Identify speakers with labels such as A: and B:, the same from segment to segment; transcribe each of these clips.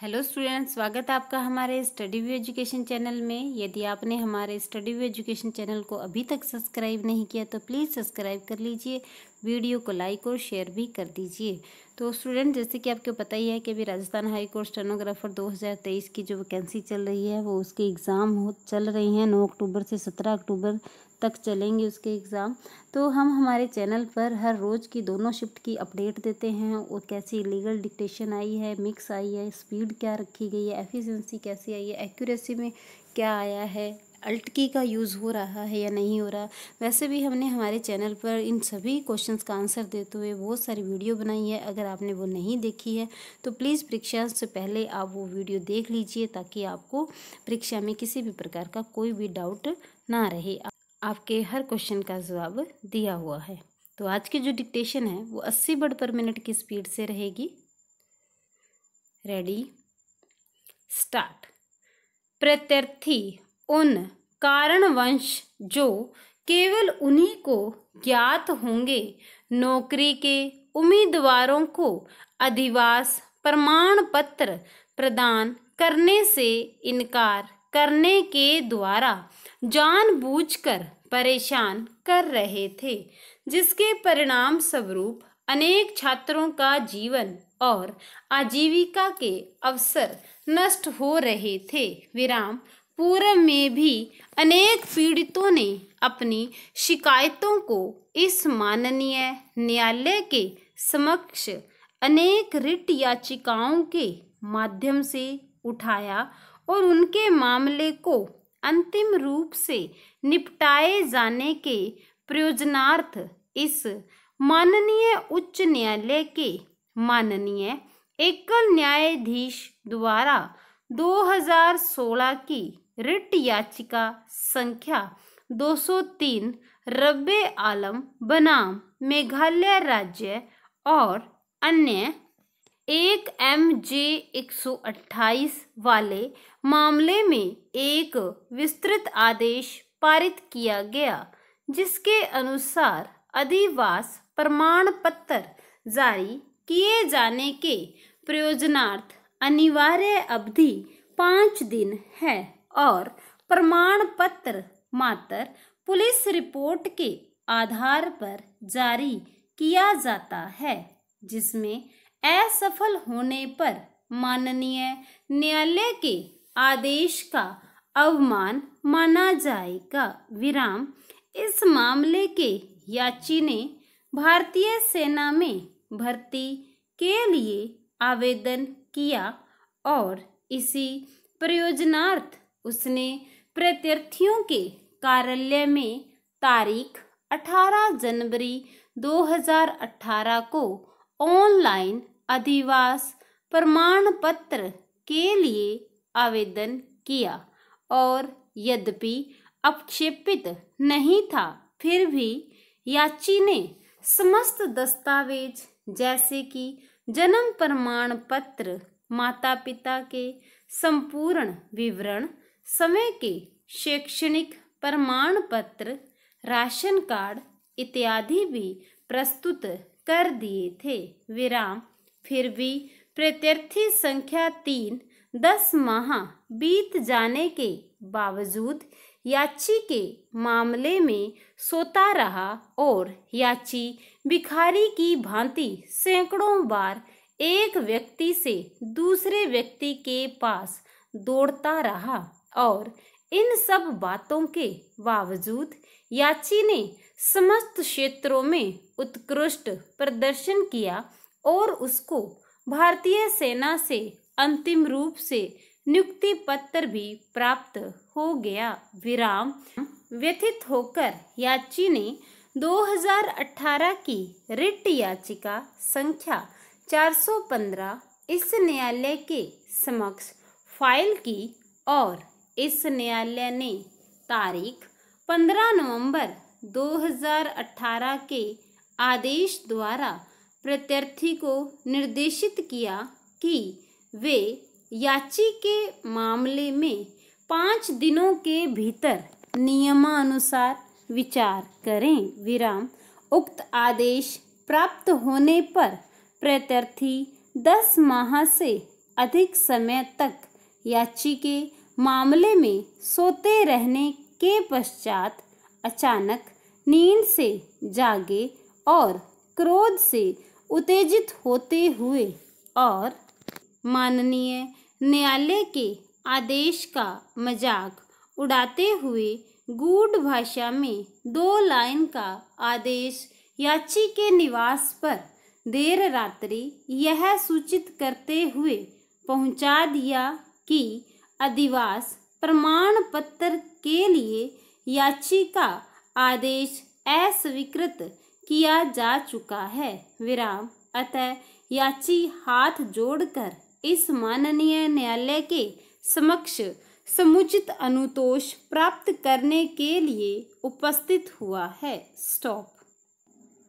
A: hello students स्वागत है आपका हमारे स्टडी व्यू एजुकेशन चैनल में यदि आपने हमारे स्टडी व्यू एजुकेशन चैनल को अभी तक सब्सक्राइब नहीं किया तो प्लीज़ सब्सक्राइब कर लीजिए वीडियो को लाइक और शेयर भी कर दीजिए तो स्टूडेंट जैसे कि आपको पता ही है कि अभी राजस्थान हाई कोर्ट स्टेनोग्राफर 2023 की जो वैकेंसी चल रही है वो उसके एग्ज़ाम हो चल रही हैं नौ अक्टूबर से सत्रह अक्टूबर तक चलेंगे उसके एग्ज़ाम तो हम हमारे चैनल पर हर रोज़ की दोनों शिफ्ट की अपडेट देते हैं और कैसी लीगल डिक्टेशन आई है मिक्स आई है स्पीड क्या रखी गई है एफिशिएंसी कैसी आई है एक्यूरेसी में क्या आया है अल्टकी का यूज़ हो रहा है या नहीं हो रहा वैसे भी हमने हमारे चैनल पर इन सभी क्वेश्चंस का आंसर देते हुए बहुत सारी वीडियो बनाई है अगर आपने वो नहीं देखी है तो प्लीज़ परीक्षा से पहले आप वो वीडियो देख लीजिए ताकि आपको परीक्षा में किसी भी प्रकार का कोई भी डाउट ना रहे आपके हर क्वेश्चन का जवाब दिया हुआ है तो आज की जो डिक्टेशन है वो अस्सी वर्ड पर मिनट की स्पीड से रहेगी रेडी स्टार्ट प्रत्यर्थी उन कारण वंश जो केवल उन्हीं को ज्ञात होंगे नौकरी के उम्मीदवारों को अधिवास प्रमाण पत्र प्रदान करने से इनकार करने के द्वारा जानबूझकर परेशान कर रहे थे जिसके परिणाम स्वरूप अनेक छात्रों का जीवन और आजीविका के अवसर नष्ट हो रहे थे विराम पूर्व में भी अनेक पीड़ितों ने अपनी शिकायतों को इस माननीय न्यायालय के समक्ष अनेक रिट याचिकाओं के माध्यम से उठाया और उनके मामले को अंतिम रूप से निपटाए जाने के प्रयोजनार्थ इस माननीय उच्च न्यायालय के माननीय एकल न्यायाधीश द्वारा 2016 की रिट याचिका संख्या 203 रब्बे आलम बनाम मेघालय राज्य और अन्य एक एम जे एक सौ अट्ठाईस वाले मामले में एक विस्तृत आदेश पारित किया गया जिसके अनुसार अधिवास प्रमाण पत्र जारी किए जाने के प्रयोजनार्थ अनिवार्य अवधि पाँच दिन है और प्रमाण पत्र मात्र पुलिस रिपोर्ट के आधार पर जारी किया जाता है जिसमें असफल होने पर माननीय न्यायालय के आदेश का अवमान माना जाएगा विराम इस मामले के याची ने भारतीय सेना में भर्ती के लिए आवेदन किया और इसी प्रयोजनार्थ उसने प्रत्यर्थियों के कार्यालय में तारीख 18 जनवरी 2018 को ऑनलाइन अधिवास प्रमाण पत्र के लिए आवेदन किया और यद्यपि अपक्षेपित नहीं था फिर भी याची ने समस्त दस्तावेज जैसे कि जन्म प्रमाण पत्र माता पिता के संपूर्ण विवरण समय के शैक्षणिक प्रमाण पत्र राशन कार्ड इत्यादि भी प्रस्तुत कर दिए थे विराम फिर भी प्रत्यर्थी संख्या तीन दस माह बीत जाने के बावजूद याची के मामले में सोता रहा और याची भिखारी की भांति सैकड़ों बार एक व्यक्ति से दूसरे व्यक्ति के पास दौड़ता रहा और इन सब बातों के बावजूद याची ने समस्त क्षेत्रों में उत्कृष्ट प्रदर्शन किया और उसको भारतीय सेना से अंतिम रूप से नियुक्ति पत्र भी प्राप्त हो गया विराम व्यथित होकर याची ने 2018 की रिट याचिका संख्या 415 इस न्यायालय के समक्ष फाइल की और इस न्यायालय ने तारीख 15 नवंबर 2018 के आदेश द्वारा प्रत्यर्थी को निर्देशित किया कि वे याची के मामले में पाँच दिनों के भीतर नियमानुसार विचार करें विराम उक्त आदेश प्राप्त होने पर प्रत्यर्थी दस माह से अधिक समय तक याची के मामले में सोते रहने के पश्चात अचानक नींद से जागे और क्रोध से उत्तेजित होते हुए और माननीय न्यायालय के आदेश का मजाक उड़ाते हुए गूढ़ भाषा में दो लाइन का आदेश याची के निवास पर देर रात्रि यह सूचित करते हुए पहुंचा दिया कि अधिवास प्रमाण पत्र के लिए याची का आदेश अस्वीकृत किया जा चुका है विराम अतः याची हाथ जोड़कर इस माननीय न्यायालय के समक्ष समुचित अनुतोष प्राप्त करने के लिए उपस्थित हुआ है स्टॉप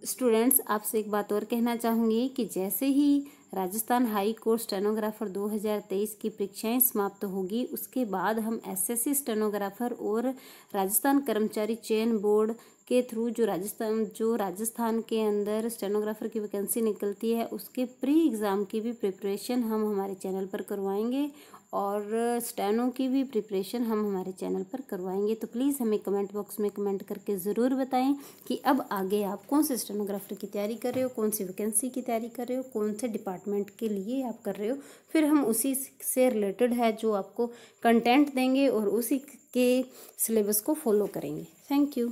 A: स्टूडेंट्स आपसे एक बात और कहना चाहूँगी कि जैसे ही राजस्थान हाई कोर्ट स्टेनोग्राफर 2023 की परीक्षाएं समाप्त होगी उसके बाद हम एसएससी स्टेनोग्राफर और राजस्थान कर्मचारी चयन बोर्ड के थ्रू जो राजस्थान जो राजस्थान के अंदर स्टेनोग्राफर की वैकेंसी निकलती है उसके प्री एग्ज़ाम की भी प्रिपरेशन हम हमारे चैनल पर करवाएंगे और स्टेनो की भी प्रिपरेशन हम हमारे चैनल पर करवाएंगे तो प्लीज़ हमें कमेंट बॉक्स में कमेंट करके ज़रूर बताएं कि अब आगे आप कौन से स्टेनोग्राफर की तैयारी कर रहे हो कौन सी वैकेंसी की तैयारी कर रहे हो कौन से डिपार्टमेंट के लिए आप कर रहे हो फिर हम उसी से रिलेटेड है जो आपको कंटेंट देंगे और उसी के सिलेबस को फॉलो करेंगे थैंक यू